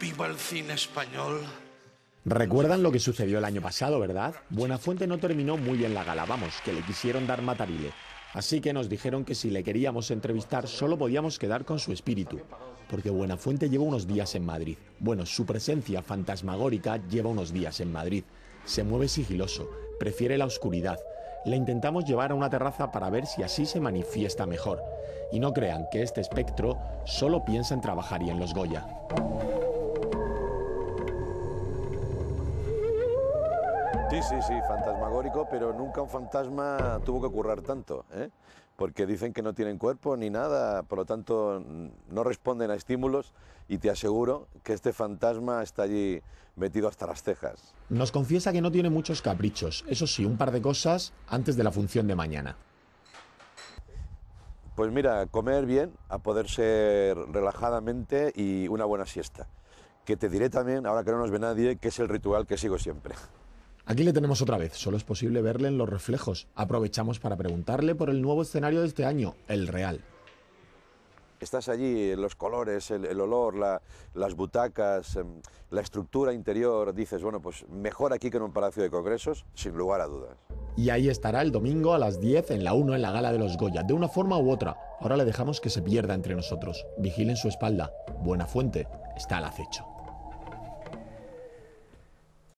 Viva el cine español. Recuerdan lo que sucedió el año pasado, ¿verdad? Buenafuente no terminó muy bien la gala, vamos, que le quisieron dar matarile. Así que nos dijeron que si le queríamos entrevistar solo podíamos quedar con su espíritu, porque Buenafuente lleva unos días en Madrid. Bueno, su presencia fantasmagórica lleva unos días en Madrid. Se mueve sigiloso, prefiere la oscuridad. Le intentamos llevar a una terraza para ver si así se manifiesta mejor. Y no crean que este espectro solo piensa en trabajar y en los Goya. Sí, sí, sí, fantasmagórico, pero nunca un fantasma tuvo que currar tanto, ¿eh? porque dicen que no tienen cuerpo ni nada, por lo tanto no responden a estímulos y te aseguro que este fantasma está allí metido hasta las cejas. Nos confiesa que no tiene muchos caprichos, eso sí, un par de cosas antes de la función de mañana. Pues mira, comer bien, a poder ser relajadamente y una buena siesta. Que te diré también, ahora que no nos ve nadie, que es el ritual que sigo siempre. Aquí le tenemos otra vez, solo es posible verle en los reflejos. Aprovechamos para preguntarle por el nuevo escenario de este año, el Real. Estás allí, los colores, el, olor, las butacas, em, la estructura interior, dices, bueno, pues mejor aquí que en un palacio de congresos, sin lugar a dudas. Y ahí estará el domingo a las 10 en la 1 en la gala de los Goya, de una forma u otra. Ahora le dejamos que se pierda entre nosotros. Vigilen su espalda. Buena Fuente está al acecho.